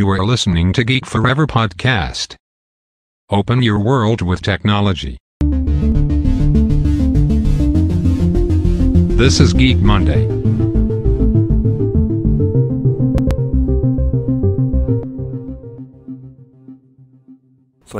You are listening to Geek Forever Podcast. Open your world with technology. This is Geek Monday. s วัสด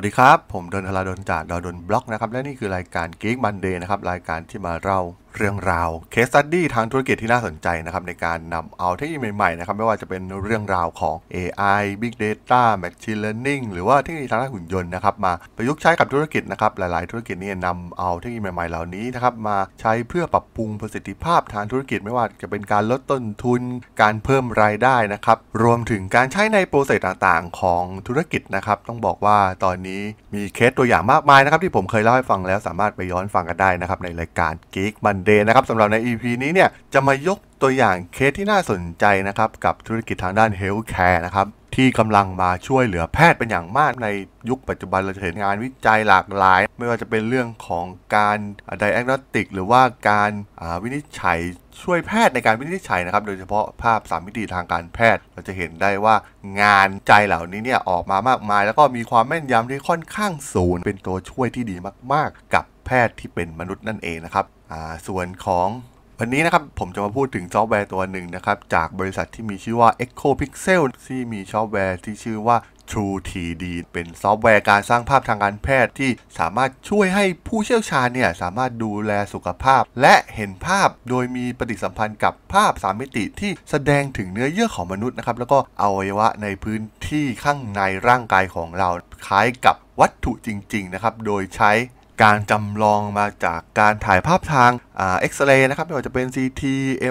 ีครับ ผมดนทลาดนจากดอดนบล็อกนะครับ และนี่คือรายการ Geek Monday นะครับ รายการที่มาเล่าเรื่องราวเคสตัดดี้ทางธุรกิจที่น่าสนใจนะครับในการนำเอาเทคโนโลยีใหม่ๆนะครับไม่ว่าจะเป็นเรื่องราวของ AI Big Data Machine Learning หรือว่าเทคโนโลยีทางด้านหุ่นยนต์นะครับมาประยุกต์ใช้กับธุรกิจนะครับหลายๆธุรกิจนี่นำเอาเทคโนโลยีใหม่ๆ เหล่านี้นะครับมาใช้เพื่อปรับปรุงประสิทธิภาพทางธุรกิจไม่ว่าจะเป็นการลดต้นทุนการเพิ่มรายได้นะครับรวมถึงการใช้ในโปรเซสต่างๆของธุรกิจนะครับต้องบอกว่าตอนนี้มีเคสตัวอย่างมากมายนะครับที่ผมเคยเล่าให้ฟังแล้วสามารถไปย้อนฟังกันได้นะครับในรายการ Geek m o n d Day นะครับสำหรับใน EP นี้เนี่ยจะมายกตัวอย่างเคสที่น่าสนใจนะครับกับธุรกิจทางด้านเฮลท์แคร์นะครับที่กำลังมาช่วยเหลือแพทย์เป็นอย่างมากในยุคปัจจุบัน เราจะเห็นงานวิจัยหลากหลาย ไม่ว่าจะเป็นเรื่องของการดิแอกน o ติกหรือว่าการวินิจฉัยช่วยแพทย์ในการวินิจฉัยนะครับโดยเฉพาะภาพสามมิติทางการแพทย์ เราจะเห็นได้ว่างานใจเหล่านี้เนี่ยออกมามากมาย แล้วก็มีความแม่นยำที่ค่อนข้างสูงเป็นตัวช่วยที่ดีมาก ๆกับแพทย์ที่เป็นมนุษย์นั่นเองนะครับ ส่วนของวันนี้นะครับผมจะมาพูดถึงซอฟต์แวร์ตัวหนึ่งนะครับ จากบริษัทที่มีชื่อว่า Echo Pixel ที่มีซอฟต์แวร์ที่ชื่อว่า True TD เป็นซอฟต์แวร์การสร้างภาพทางการแพทย์ที่สามารถช่วยให้ผู้เชี่ยวชาญเนี่ยสามารถดูแลสุขภาพ และเห็นภาพโดยมีปฏิสัมพันธ์กับภาพสามมิติที่แสดงถึงเนื้อเยื่อของมนุษย์นะครับแล้วก็อวัยวะในพื้นที่ข้างในร่างกายของเราคล้ายกับวัตถุจริงๆนะครับโดยใช้การจำลองมาจากการถ่ายภาพทางเอ็กซเรย์นะครับ ไม่ว่าจะเป็น CT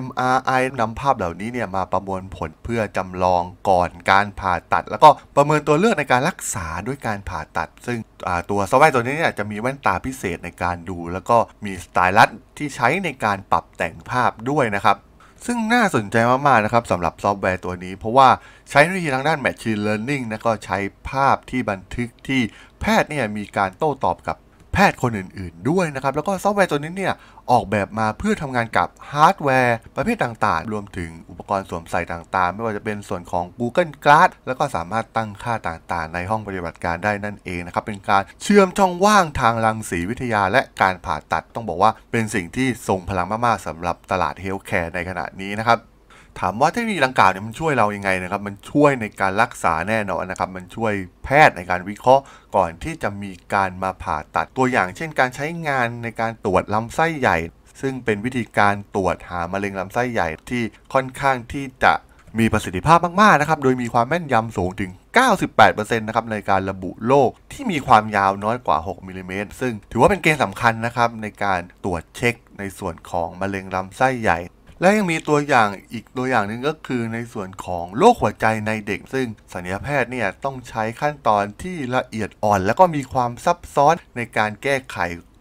MRI นำภาพเหล่านี้เนี่ยมาประมวลผลเพื่อจำลองก่อนการผ่าตัด แล้วก็ประเมินตัวเลือกในการรักษาด้วยการผ่าตัด ซึ่งตัวซอฟต์แวร์ตัวนี้เนี่ยจะมีแว่นตาพิเศษในการดู แล้วก็มีสไตลัสที่ใช้ในการปรับแต่งภาพด้วยนะครับซึ่งน่าสนใจมากๆนะครับสำหรับซอฟต์แวร์ตัวนี้เพราะว่าใช้เทคโนโลยีทางด้าน Machine Learning แล้วก็ใช้ภาพที่บันทึกที่แพทย์เนี่ยมีการโต้ตอบกับแพทย์คนอื่นๆด้วยนะครับ แล้วก็ซอฟต์แวร์ตัวนี้เนี่ยออกแบบมาเพื่อทำงานกับฮาร์ดแวร์ประเภทต่างๆ รวมถึงอุปกรณ์สวมใส่ต่างๆ ไม่ว่าจะเป็นส่วนของ Google Glass แล้วก็สามารถตั้งค่าต่างๆ ในห้องปฏิบัติการได้นั่นเองนะครับ เป็นการเชื่อมช่องว่างทางรังสีวิทยาและการผ่าตัดต้องบอกว่า เป็นสิ่งที่ทรงพลังมากๆสำหรับตลาดเฮลท์แคร์ในขณะนี้นะครับถามว่าเทคโนโลยีดังกล่าวเนี่ยมันช่วยเรายังไงนะครับมันช่วยในการรักษาแน่นอนนะครับมันช่วยแพทย์ในการวิเคราะห์ ก่อนที่จะมีการมาผ่าตัดตัวอย่างเช่นการใช้งานในการตรวจลำไส้ใหญ่ ซึ่งเป็นวิธีการตรวจหามะเร็งลำไส้ใหญ่ที่ค่อนข้างที่จะมีประสิทธิภาพมาก ๆ นะครับโดยมีความแม่นยำสูงถึง 98%นะครับในการระบุโรคที่มีความยาวน้อยกว่า 6มิลิเมตรซึ่งถือว่าเป็นเกณฑ์สำคัญนะครับในการตรวจเช็คในส่วนของมะเร็งลำไส้ใหญ่และยังมีตัวอย่างอีกตัวอย่างหนึ่งก็คือในส่วนของโรคหัวใจในเด็ก ซึ่งศัลยแพทย์เนี่ยต้องใช้ขั้นตอนที่ละเอียดอ่อนแล้วก็มีความซับซ้อนในการแก้ไข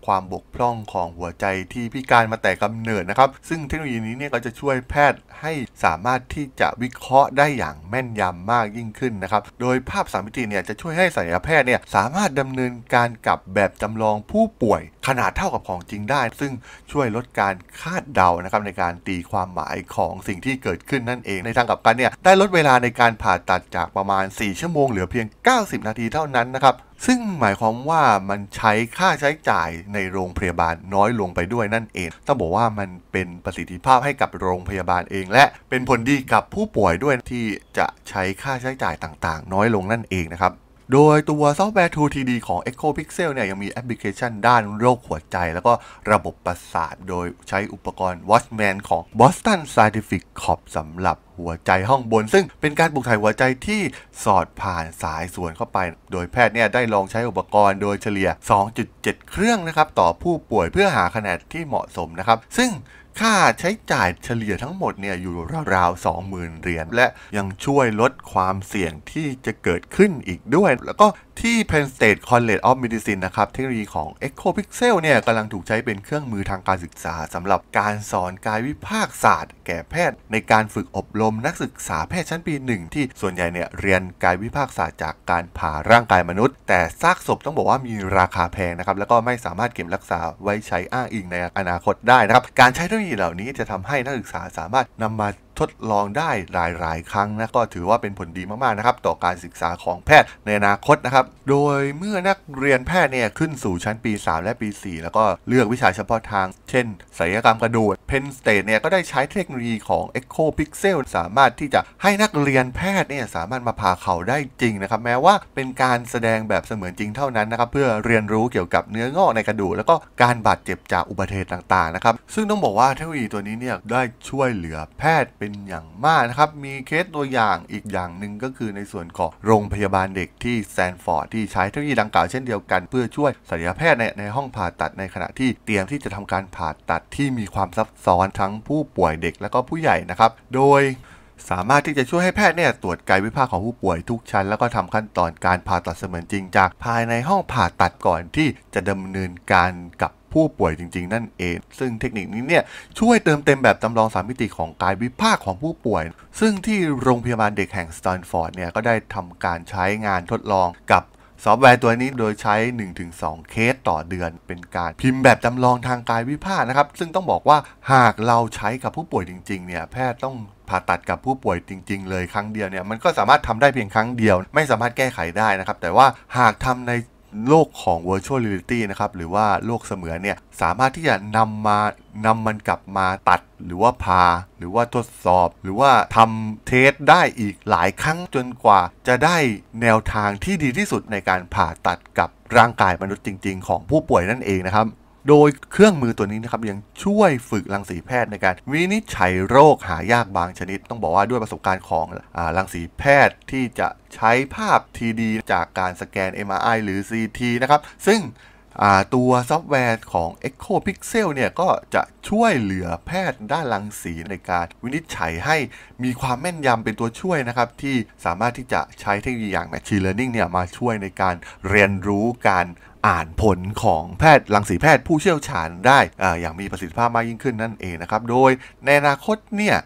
ความบกพร่องของหัวใจที่พิการมาแต่กำเนิดนะครับ ซึ่งเทคโนโลยีนี้เนี่ยก็จะช่วยแพทย์ให้สามารถที่จะวิเคราะห์ได้อย่างแม่นยำมากยิ่งขึ้นนะครับ โดยภาพสามมิติเนี่ยจะช่วยให้ศัลยแพทย์เนี่ยสามารถดำเนินการกับแบบจำลองผู้ป่วยขนาดเท่ากับของจริงได้ ซึ่งช่วยลดการคาดเดานะครับในการตีความหมายของสิ่งที่เกิดขึ้นนั่นเอง ในทางกลับกันเนี่ยได้ลดเวลาในการผ่าตัดจากประมาณ 4 ชั่วโมงเหลือเพียง 90 นาทีเท่านั้นนะครับซึ่งหมายความว่ามันใช้ค่าใช้จ่ายในโรงพยาบาลน้อยลงไปด้วยนั่นเองต้องบอกว่ามันเป็นประสิทธิภาพให้กับโรงพยาบาลเอง และเป็นผลดีกับผู้ป่วยด้วยที่จะใช้ค่าใช้จ่ายต่างๆน้อยลงนั่นเองนะครับ โดยตัวซอฟต์แวร์ 2TD ของ Echo Pixel เนี่ยยังมีแอปพลิเคชันด้านโรคหัวใจแล้วก็ระบบประสาท โดยใช้อุปกรณ์ Watchman ของ Boston Scientific Corp สำหรับหัวใจห้องบน ซึ่งเป็นการปลูกถ่ายหัวใจที่สอดผ่านสายสวนเข้าไป โดยแพทย์เนี่ยได้ลองใช้อุปกรณ์โดยเฉลี่ย 2.7 เครื่องนะครับ ต่อผู้ป่วยเพื่อหาขนาดที่เหมาะสมนะครับ ซึ่งค่าใช้จ่ายเฉลี่ยทั้งหมดเนี่ยอยู่ราวๆ 20,000 เหรียญและยังช่วยลดความเสี่ยงที่จะเกิดขึ้นอีกด้วย แล้วก็ที่ Penn State College of Medicine นะครับเทคโนโลยีของ Echo Pixel เนี่ยกำลังถูกใช้เป็นเครื่องมือทางการศึกษาสำหรับการสอนกายวิภาคศาสตร์แก่แพทย์ในการฝึกอบรมนักศึกษาแพทย์ชั้นปีหนึ่งที่ส่วนใหญ่เนี่ยเรียนกายวิภาคศาสตร์จากการผ่าร่างกายมนุษย์ แต่ซากศพต้องบอกว่ามีราคาแพงนะครับแล้วก็ไม่สามารถเก็บรักษาไว้ใช้อ้างอิงในอนาคตได้นะครับการใช้เทคโนโลยีเหล่านี้จะทำให้นักศึกษาสามารถนำมาทดลองได้หลายๆ ครั้งนะก็ถือว่าเป็นผลดีมากๆนะครับต่อการศึกษาของแพทย์ในอนาคตนะครับโดยเมื่อนักเรียนแพทย์เนี่ยขึ้นสู่ชั้นปี 3 และปี 4 แล้วก็เลือกวิชาเฉพาะทาง เช่นศัลยกรรมกระดูกเพนสเตทเนี่ยก็ได้ใช้เทคโนโลยีของ Echo Pixel สามารถที่จะให้นักเรียนแพทย์เนี่ยสามารถมาผ่าเข่าได้จริงนะครับแม้ว่าเป็นการแสดงแบบเสมือนจริงเท่านั้นนะครับเพื่อเรียนรู้เกี่ยวกับเนื้องอกในกระดูกแล้วก็การบาดเจ็บจากอุบัติเหตุต่างๆนะครับซึ่งต้องบอกว่าเทคโนโลยีตัวนี้เนี่ยได้ช่วยเหลือแพทย์เป็นอย่างมากนะครับ มีเคสตัวอย่างอีกอย่างหนึ่งก็คือในส่วนของโรงพยาบาลเด็กที่แซนฟอร์ดที่ใช้เทคโนโลยีดังกล่าวเช่นเดียวกันเพื่อช่วยศัลยแพทย์ในในห้องผ่าตัดในขณะที่เตรียมที่จะทำการผ่าตัดที่มีความซับซ้อนทั้งผู้ป่วยเด็กและก็ผู้ใหญ่นะครับ โดย สามารถที่จะช่วยให้แพทย์เนี่ยตรวจกายวิภาคของผู้ป่วยทุกชั้นแล้วก็ทำขั้นตอนการผ่าตัดเสมือนจริง จาก ภายในห้องผ่าตัดก่อนที่จะดำเนินการกับผู้ป่วยจริงๆ นั่นเอง ซึ่งเทคนิคนี้เนี่ยช่วยเติมเต็มแบบจำลองสามมิติของกายวิภาคของผู้ป่วย ซึ่งที่โรงพยาบาลเด็กแห่งสแตนฟอร์ดเนี่ยก็ได้ทำการใช้งานทดลองกับซอฟต์แวร์ตัวนี้โดยใช้ 1-2 เคสต่อเดือน เป็นการพิมพ์แบบจำลองทางกายวิภาคนะครับซึ่งต้องบอกว่าหากเราใช้กับผู้ป่วยจริงๆเนี่ยแพทย์ต้องผ่าตัดกับผู้ป่วยจริงๆ เลย ครั้งเดียวเนี่ยมันก็สามารถทำได้เพียงครั้งเดียว ไม่สามารถแก้ไขได้นะครับแต่ว่าหากทำในโลกของ virtual reality นะครับ หรือว่าโลกเสมือนเนี่ยสามารถที่จะนำมานำมันกลับมาตัดหรือว่าพา หรือว่าทดสอบ หรือว่าทำเทสได้อีกหลายครั้งจนกว่า จะได้แนวทางที่ดีที่สุดในการผ่าตัดกับร่างกายมนุษย์จริง ๆ ของผู้ป่วยนั่นเองนะครับโดยเครื่องมือตัวนี้นะครับยังช่วยฝึกรังสีแพทย์ในการ วินิจฉัยโรคหายากบางชนิด ต้องบอกว่าด้วยประสบการณ์ของรังสีแพทย์ ที่จะใช้ภาพ 3D จากการสแกน MRI หรือ CT นะครับซึ่งตัวซอฟต์แวร์ของ Echo Pixel เนี่ยก็จะช่วยเหลือแพทย์ด้านรังสีในการ วินิจฉัยให้มีความแม่นยำเป็นตัวช่วยนะครับที่สามารถที่จะใช้เทคโนโลยีอย่าง Machine Learning เนี่ยมาช่วยในการเรียนรู้การอ่านผลของแพทย์รังสีแพทย์ผู้เชี่ยวชาญได้ อย่างมีประสิทธิภาพมากยิ่งขึ้นนั่นเองนะครับ โดยในอนาคตเนี่ย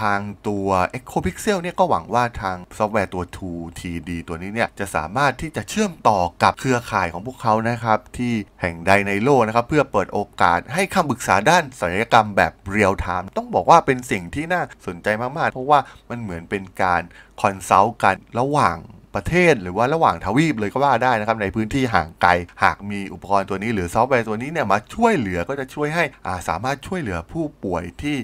ทางตัว Echo Pixel เนี่ยก็หวังว่าทางซอฟต์แวร์ตัว 2TD ตัวนี้เนี่ยจะสามารถที่จะเชื่อมต่อกับเครือข่ายของพวกเขานะครับ ที่แห่งใดในโลกนะครับ เพื่อเปิดโอกาสให้คำปรึกษาด้านศัลยกรรมแบบเรียลไทม์ต้องบอกว่าเป็นสิ่งที่น่าสนใจมากๆ เพราะว่ามันเหมือนเป็นการคอนซัลท์กันระหว่างประเทศหรือว่าระหว่างทวีปเลยก็ว่าได้นะครับในพื้นที่ห่างไกลหากมีอุปกรณ์ตัวนี้ หรือซอฟต์แวร์ตัวนี้เนี่ยมาช่วยเหลือก็จะช่วยให้สามารถช่วยเหลือผู้ป่วยที่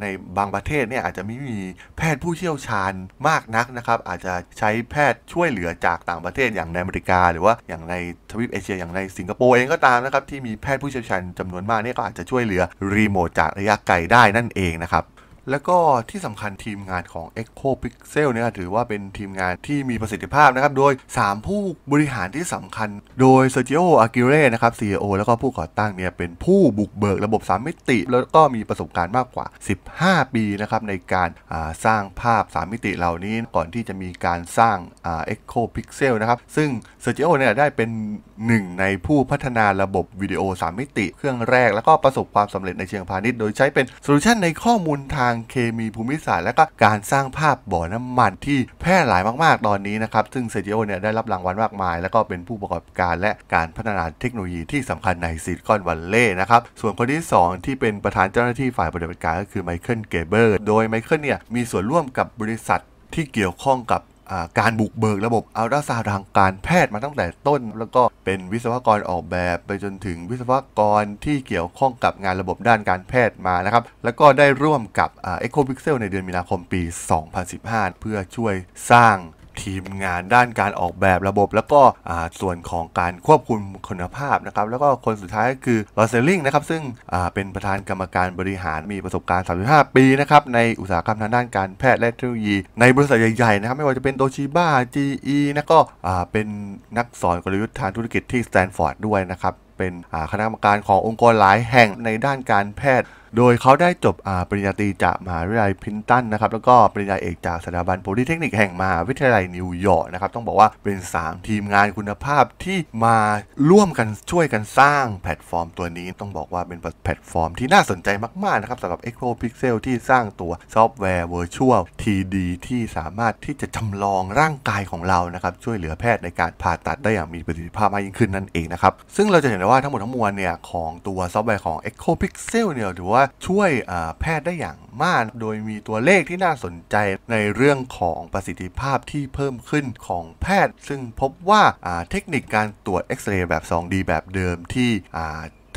ในบางประเทศเนี่ยอาจจะไม่มีแพทย์ผู้เชี่ยวชาญมากนักนะครับอาจจะใช้แพทย์ช่วยเหลือจากต่างประเทศอย่างในอเมริกา หรือว่าอย่างในทวีปเอเชียอย่างในสิงคโปร์เองก็ตามนะครับที่มีแพทย์ผู้เชี่ยวชาญจำนวนมากเนี่ยก็อาจจะช่วยเหลือรีโมทจากระยะไกลได้นั่นเองนะครับแล้วก็ที่สำคัญทีมงานของ Echo Pixel เนี่ยถือว่าเป็นทีมงานที่มีประสิทธิภาพนะครับโดย 3 ผู้บริหารที่สำคัญโดย Sergio a g u i r e นะครับ CEO แล้วก็ผู้ก่อตั้งเนี่ยเป็นผู้บุกเบิกระบบ 3 มิติ แล้วก็มีประสบการณ์มากกว่า 15 ปีนะครับในการสร้างภาพ 3 มิติเหล่านี้ ก่อนที่จะมีการสร้าง Echo Pixel นะครับซึ่ง Sergio เนี่ยได้เป็นหนึ่งในผู้พัฒนาระบบวิดีโอ 3 มิติ เครื่องแรกแล้วก็ประสบความสำเร็จในเชิงพาณิชย์โดยใช้เป็นโซลูชันในข้อมูลทางเคมีภูมิศาสตร์และก็การสร้างภาพบ่อน้ำมันที่แพร่หลายมากๆ ตอนนี้นะครับ ซึ่งเซจิโอเนี่ยได้รับรางวัลมากมาย แล้วก็เป็นผู้ประกอบการและการพัฒนาเทคโนโลยีที่สำคัญในซิลิคอนวัลเลย์นะครับ ส่วนคนที่ 2 ที่เป็นประธานเจ้าหน้าที่ฝ่ายปฏิบัติการ ก็คือไมเคิลเกเบอร์ โดยไมเคิลเนี่ยมีส่วนร่วมกับบริษัทที่เกี่ยวข้องกับการบุกเบิกระบบอัลตราซาวด์ทางการแพทย์มาตั้งแต่ต้น แล้วก็เป็นวิศวกรออกแบบไปจนถึงวิศวกรที่เกี่ยวข้องกับงานระบบด้านการแพทย์มานะครับ แล้วก็ได้ร่วมกับเอ็กโคพิกเซลในเดือนมีนาคมปี 2015 เพื่อช่วยสร้างทีมงานด้านการออกแบบระบบ แล้วก็ส่วนของการควบคุมคุณภาพนะครับแล้วก็คนสุดท้ายก็คือลอเซลลิงนะครับซึ่งเป็นประธานกรรมการบริหารมีประสบการณ์ 35 ปีนะครับในอุตสาหกรรมทางด้านการแพทย์ และเทคโนโลยี ในบริษัทใหญ่ๆนะครับไม่ว่าจะเป็นโตชิบ้า GE นะก็เป็นนักสอนกลยุทธ์ทางธุรกิจที่สแตนฟอร์ดด้วยนะครับเป็นคณะกรรมการขององค์กรหลายแห่งในด้านการแพทย์โดยเขาได้จบปริญญาตรีจากมหาวิทยาลัยพินตันนะครับแล้วก็ปริญญาเอกจากสถาบันโพลีเทคนิคแห่งมหาวิทยาลัยนิวยอร์กนะครับต้องบอกว่าเป็น 3 ทีมงานคุณภาพที่มาร่วมกันช่วยกันสร้างแพลตฟอร์มตัวนี้ต้องบอกว่าเป็นแพลตฟอร์มที่น่าสนใจมากๆนะครับสำหรับ e c h o Pixel ที่สร้างตัวซอฟต์แวร์เวอร์ชวลทีดีที่สามารถที่จะจำลองร่างกายของเรานะครับช่วยเหลือแพทย์ในการผ่าตัดได้อย่างมีประสิทธิภาพมากยิ่งขึ้นนั่นเองนะครับซึ่งเราจะเห็นได้ว่าทั้งหมดทั้งมวลเนี่ยของตัวซอฟต์แวร์ของ e c h o Pixel เนี่ยรือว่าว่าช่วยแพทย์ได้อย่างมากโดยมีตัวเลขที่น่าสนใจในเรื่องของประสิทธิภาพที่เพิ่มขึ้นของแพทย์ ซึ่งพบว่าเทคนิคการตรวจเอ็กซเรย์แบบ 2D แบบเดิมที่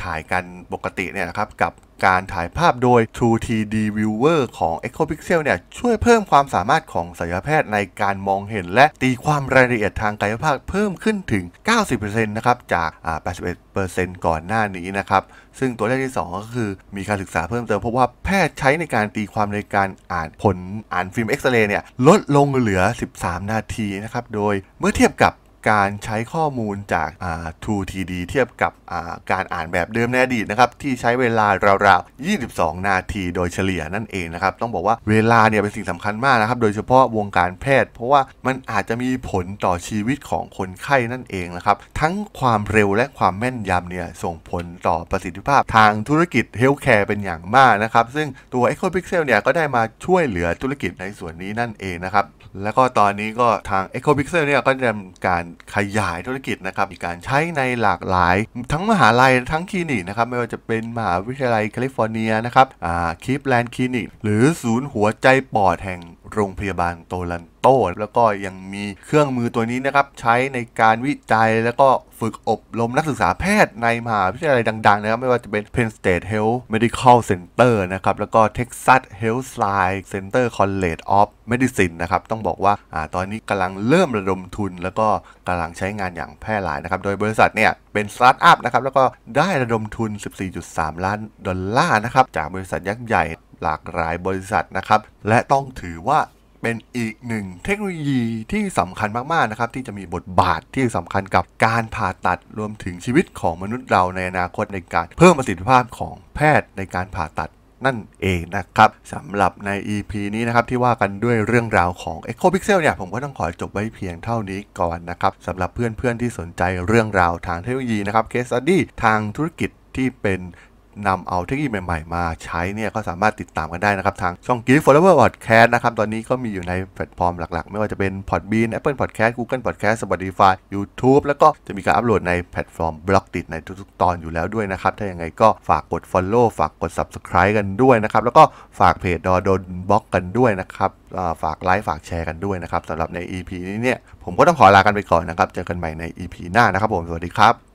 ถ่ายกันปกติเนี่ยนะครับกับการถ่ายภาพโดย True d Viewer ของ Echo Pixel เนี่ยช่วยเพิ่มความสามารถของศัลยแพทย์ในการมองเห็นและตีความรายละเอียดทางกายภาพเพิ่มขึ้นถึง 90%นะครับจาก 81%ก่อนหน้านี้นะครับซึ่งตัวเลขที่ 2 ก็คือมีการศึกษาเพิ่มเติมพบว่าแพทย์ใช้ในการตีความในการอ่านผลอ่านฟิล์มเอ็กซเรย์เนี่ยลดลงเหลือ 13 นาทีนะครับโดยเมื่อเทียบกับการใช้ข้อมูลจาก 2TD เทียบกับการอ่านแบบเดิมในอดีตนะครับที่ใช้เวลาราวๆ 22 นาทีโดยเฉลี่ยนั่นเองนะครับต้องบอกว่าเวลาเนี่ยเป็นสิ่งสำคัญมากนะครับโดยเฉพาะวงการแพทย์ เพราะว่ามันอาจจะมีผลต่อชีวิตของคนไข้นั่นเองนะครับทั้งความเร็วและความแม่นยำเนี่ยส่งผลต่อประสิทธิภาพทางธุรกิจเฮลท์แคร์เป็นอย่างมากนะครับ ซึ่งตัว Echo Pixel เนี่ยก็ได้มาช่วยเหลือธุรกิจในส่วนนี้นั่นเองนะครับแล้วก็ตอนนี้ก็ทาง Echo Pixel เนี่ยก็ำเนินการขยายธุรกิจนะครับ มีการใช้ในหลากหลายทั้งมหาลัยทั้งคลินิกนะครับไม่ว่าจะเป็นมหาวิทยาลัยแคลิฟอร์เนียนะครับอ่าคิปแลนด์คลินิก หรือศูนย์หัวใจปอดแห่งโรงพยาบาลโตลันโต้แล้วก็ยังมีเครื่องมือตัวนี้นะครับ ใช้ในการวิจัยแล้วก็ฝึกอบรมนักศึกษาแพทย์ในมหาวิทยาลัยดังๆนะครับ ไม่ว่าจะเป็น Penn State Health Medical Center นะครับแล้วก็ Texas Health Science Center College of Medicine นะครับต้องบอกว่าอ่าตอนนี้กำลังเริ่มระดมทุน แล้วก็กำลังใช้งานอย่างแพร่หลายนะครับ โดยบริษัทเนี่ยเป็นสตาร์ทอัพนะครับ แล้วก็ได้ระดมทุน 14.3 ล้านดอลลาร์นะครับจากบริษัทยักษ์ใหญ่หลากหลายบริษัทนะครับและต้องถือว่าเป็นอีกหนึ่งเทคโนโลยีที่สำคัญมากๆนะครับที่จะมีบทบาทที่สำคัญกับการผ่าตัดรวมถึงชีวิตของมนุษย์เราในอนาคตในการเพิ่มประสิทธิภาพของแพทย์ในการผ่าตัดนั่นเองนะครับสำหรับใน EP นี้นะครับที่ว่ากันด้วยเรื่องราวของ Echo Pixel เนี่ยผมก็ต้องขอจบไว้เพียงเท่านี้ก่อนนะครับสำหรับเพื่อนๆที่สนใจเรื่องราวทางเทคโนโลยีนะครับเคสอดี้ทางธุรกิจที่เป็นนำเอาเทคโนโลยีใหม่ๆมาใช้เนี่ยก็สามารถติดตามกันได้นะครับทางช่อง Geek Forever Podcast นะครับตอนนี้ก็มีอยู่ในแพลตฟอร์มหลัก ๆไม่ว่าจะเป็น Podbean Apple Podcast Google Podcast Spotify YouTube แล้วก็จะมีการอัปโหลดในแพลตฟอร์มบล็อกดิในทุก ๆ ตอนอยู่แล้วด้วยนะครับถ้าอย่างไรก็ฝากกด Follow ฝากกด Subscribe กันด้วยนะครับแล้วก็ฝากเพจดอดนบล็อกกันด้วยนะครับฝากไลค์ฝากแชร์กันด้วยนะครับสำหรับใน EP นี้เนี่ยผมก็ต้องขอลากันไปก่อนนะครับเจอกันใหม่ใน EP หน้านะครับผมสวัสดีครับ